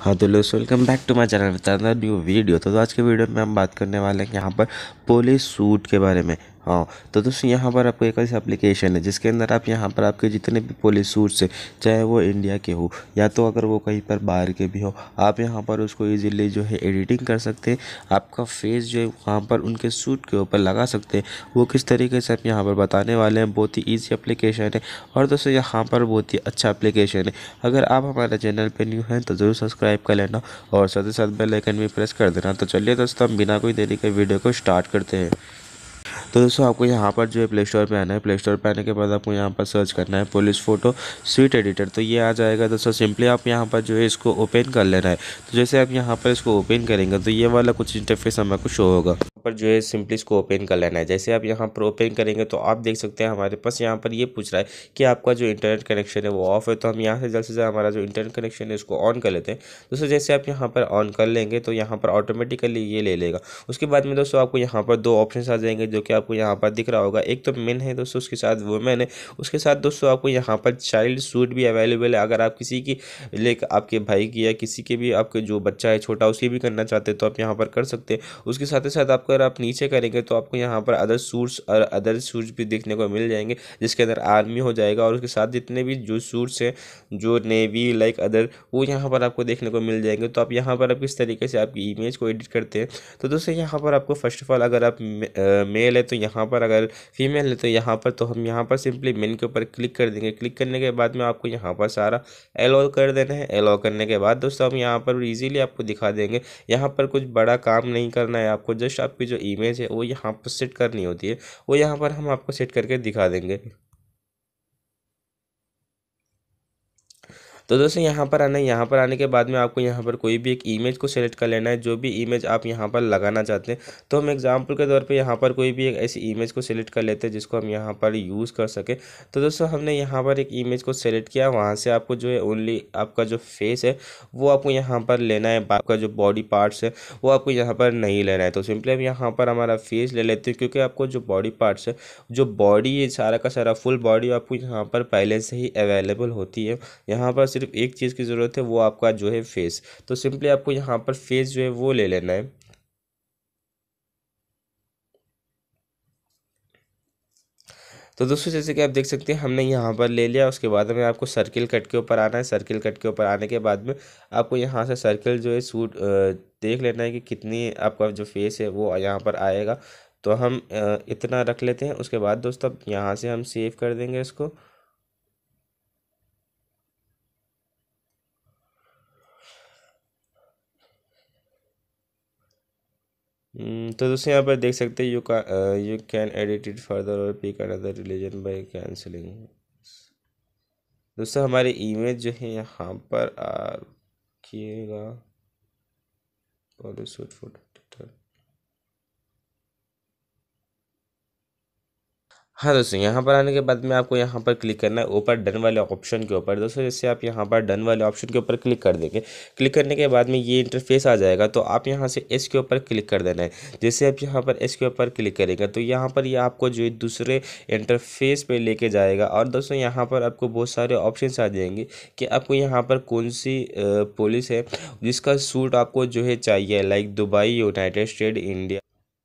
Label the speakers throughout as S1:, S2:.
S1: हाँ तो दोस्तों welcome back to my channel new video तो, तो आज के वीडियो में हम बात करने वाले हैं यहाँ पर पोलिस सूट के बारे में हाँ, तो दोस्तों यहाँ पर आपको एक ऐसी एप्लीकेशन है जिसके अंदर आप यहाँ पर आपके जितने भी पोलिस सूट्स हैं चाहे वो इंडिया के हो या तो अगर वो कहीं पर बाहर के भी हो आप यहाँ पर उसको ईजिली जो है एडिटिंग कर सकते हैं आपका फेस जो है वहाँ पर उनके सूट के ऊपर लगा सकते हैं वो किस तरीके से आप यहाँ पर बताने वाले हैं बहुत ही ईजी अप्लीकेशन है और दोस्तों यहाँ पर बहुत ही अच्छा अप्लीकेशन है अगर आप हमारे चैनल पर न्यू हैं तो ज़रूर सब्सक्राइब कर लेना और साथ ही साथ बेलाइकन भी प्रेस कर देना तो चलिए दोस्तों हम बिना कोई देरी के वीडियो को स्टार्ट करते हैं तो दोस्तों आपको यहाँ पर जो है प्ले स्टोर पर आना है प्ले स्टोर पर आने के बाद आपको यहाँ पर सर्च करना है पुलिस फ़ोटो स्वीट एडिटर तो ये आ जाएगा दोस्तों सिंपली आप यहाँ पर जो है इसको ओपन कर लेना है तो जैसे आप यहाँ पर इसको ओपन करेंगे तो ये वाला कुछ इंटरफेस हमें को शो होगा पर जो है सिंपली इसको ओपन कर लेना है जैसे आप यहाँ पर ओपन करेंगे तो आप देख सकते हैं हमारे पास यहाँ पर ये पूछ रहा है कि आपका जो इंटरनेट कनेक्शन है वो ऑफ है तो हम यहाँ से जल्द से जल्द हमारा जो इंटरनेट कनेक्शन है उसको ऑन कर लेते हैं दोस्तों जैसे आप यहाँ पर ऑन कर लेंगे तो यहाँ पर ऑटोमेटिकली ये ले लेगा उसके बाद में दोस्तों आपको यहाँ पर दो ऑप्शन आ जाएंगे जो कि आपको यहाँ पर दिख रहा होगा एक तो मेन है दोस्तों उसके साथ वुमेन है उसके साथ दोस्तों आपको यहाँ पर चाइल्ड सूट भी अवेलेबल है अगर आप किसी की लेकर आपके भाई की या किसी के भी आपके जो बच्चा है छोटा उसकी भी करना चाहते हैं तो आप यहाँ पर कर सकते हैं उसके साथ ही साथ आपको अगर आप नीचे करेंगे तो आपको यहाँ पर अदर सूट्स और अदर सूट्स भी देखने को मिल जाएंगे जिसके अंदर आर्मी हो जाएगा और उसके साथ जितने भी जो सूट्स हैं जो नेवी लाइक अदर वो यहाँ पर आपको देखने को मिल जाएंगे तो आप यहाँ पर आप किस तरीके से आपकी इमेज को एडिट करते हैं तो दोस्तों यहाँ पर आपको फर्स्ट ऑफ ऑल अगर आप मेल है तो यहाँ पर अगर फीमेल है तो यहाँ पर तो हम यहाँ पर सिंपली मेन के ऊपर क्लिक कर देंगे क्लिक करने के बाद में आपको यहाँ पर सारा एलो कर देना है एलो करने के बाद दोस्तों हम यहाँ पर ईजिली आपको दिखा देंगे यहाँ पर कुछ बड़ा काम नहीं करना है आपको जस्ट आप आपकी जो इमेज है वो यहाँ पर सेट करनी होती है वो यहाँ पर हम आपको सेट करके दिखा देंगे तो दोस्तों यहाँ पर आना है यहाँ पर आने के बाद में आपको यहाँ पर कोई भी एक इमेज को सेलेक्ट कर लेना है जो भी इमेज आप यहाँ पर लगाना चाहते हैं तो हम एग्जाम्पल के तौर पर यहाँ पर कोई भी एक ऐसी इमेज को सिलेक्ट कर लेते हैं जिसको हम यहाँ पर यूज़ कर सकें तो दोस्तों हमने यहाँ पर एक इमेज को सेलेक्ट किया वहाँ से आपको जो है ओनली आपका जो फेस है वो आपको यहाँ पर लेना है आपका जो बॉडी पार्ट्स है वो आपको यहाँ पर नहीं लेना है तो सिंपली हम यहाँ पर हमारा फेस ले लेते हैं क्योंकि आपको जो बॉडी पार्ट्स है जो बॉडी है सारा का सारा फुल बॉडी आपको यहाँ पर पहले से ही अवेलेबल होती है यहाँ पर सिर्फ एक चीज़ की ज़रूरत है वो आपका जो है फेस तो सिंपली आपको यहाँ पर फेस जो है वो ले लेना है तो दोस्तों जैसे कि आप देख सकते हैं हमने यहाँ पर ले लिया उसके बाद हमें आपको सर्किल कट के ऊपर आना है सर्किल कट के ऊपर आने के बाद में आपको यहाँ से सर्किल जो है सूट देख लेना है कि कितनी आपका जो फेस है वो यहाँ पर आएगा तो हम इतना रख लेते हैं उसके बाद दोस्तों यहाँ से हम सेव कर देंगे इसको हम्म, तो दोस्तों यहाँ पर देख सकते हैं यू का you can edit it further और pick another religion by cancelling दोस्तों हमारी इमेज जो है यहाँ पर आ किएगा हाँ दोस्तों यहाँ पर आने के बाद में आपको यहाँ पर क्लिक करना है ऊपर डन वाले ऑप्शन के ऊपर दोस्तों जैसे आप यहाँ पर डन वाले ऑप्शन के ऊपर क्लिक कर देंगे क्लिक करने के बाद में ये इंटरफेस आ जाएगा तो आप यहाँ से एस के ऊपर क्लिक कर देना है जैसे आप यहाँ पर एस के ऊपर क्लिक करेंगे तो यहाँ पर ये यह आपको जो दूसरे इंटरफेस पर लेके जाएगा और दोस्तों यहाँ पर आपको बहुत सारे ऑप्शन आ जाएंगे कि आपको यहाँ पर कौन सी पोलिस है जिसका सूट आपको जो है चाहिए like Dubai United State India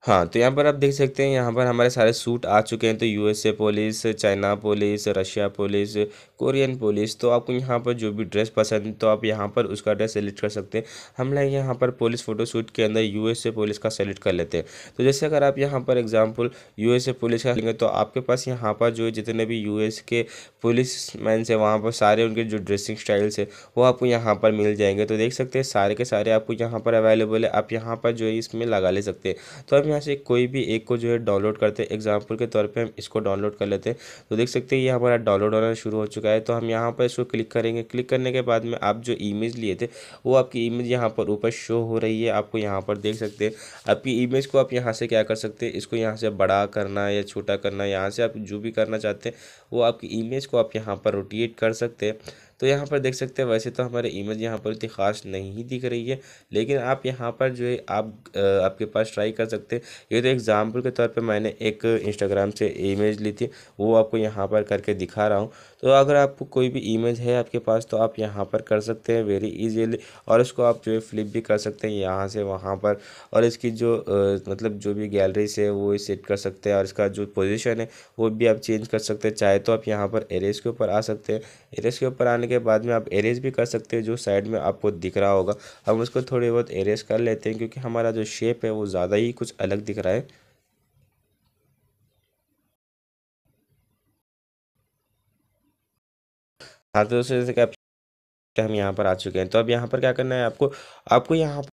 S1: हाँ तो यहाँ पर आप देख सकते हैं यहाँ पर हमारे सारे सूट आ चुके हैं तो USA police China police Russia police Korean police तो आपको यहाँ पर जो भी ड्रेस पसंद तो आप यहाँ पर उसका ड्रेस सेलेक्ट कर सकते हैं हम लोग यहाँ पर पुलिस फ़ोटो शूट के अंदर यूएसए पुलिस का सेलेक्ट कर लेते हैं तो जैसे अगर आप यहाँ पर एग्जाम्पल ए पुलिस का लेंगे तो आपके पास यहाँ पर जो जितने भी एस के पुलिस मैन से वहाँ पर सारे उनके जो ड्रेसिंग स्टाइल्स है वो आपको यहाँ पर मिल जाएंगे तो देख सकते हैं सारे के सारे आपको यहाँ पर अवेलेबल है आप यहाँ पर जो है इसमें लगा ले सकते हैं तो आप में से कोई भी एक को जो है डाउनलोड करते हैं एग्जाम्पल के तौर पर हम इसको डाउनलोड कर लेते हैं तो देख सकते हैं ये हमारा डाउनलोड होना शुरू हो चुका है तो हम यहाँ पर इसको क्लिक करेंगे क्लिक करने के बाद में आप जो इमेज लिए थे वो आपकी इमेज यहाँ पर ऊपर शो हो रही है आपको यहाँ पर देख सकते हैं आपकी इमेज को आप यहाँ से क्या कर सकते हैं इसको यहाँ से बड़ा करना या छोटा करना यहाँ से आप जो भी करना चाहते हैं वो आपकी इमेज को आप यहाँ पर रोटिएट कर सकते हैं तो यहाँ पर देख सकते हैं वैसे तो हमारे इमेज यहाँ पर इतनी खास नहीं दिख रही है लेकिन आप यहाँ पर जो है आप आपके पास ट्राई कर सकते हैं ये तो एग्ज़ाम्पल के तौर पे मैंने एक इंस्टाग्राम से इमेज ली थी वो आपको यहाँ पर करके दिखा रहा हूँ तो अगर आपको कोई भी इमेज है आपके पास तो आप यहाँ पर कर सकते हैं वेरी इजीली और इसको आप जो है फ्लिप भी कर सकते हैं यहाँ से वहाँ पर और इसकी जो आ, मतलब जो भी गैलरी से वो सेट कर सकते हैं और इसका जो पोजिशन है वो भी आप चेंज कर सकते हैं चाहे तो आप यहाँ पर एरेज के ऊपर आ सकते हैं एरेज के ऊपर आने के बाद में आप एरेज भी कर सकते हैं जो साइड में आपको दिख रहा होगा हम उसको थोड़ी बहुत एरेज कर लेते हैं क्योंकि हमारा जो शेप है वो ज़्यादा ही कुछ अलग अलग दिख रहा है हाँ तो जैसे कि हम यहाँ पर आ चुके हैं तो अब यहाँ पर क्या करना है आपको आपको यहाँ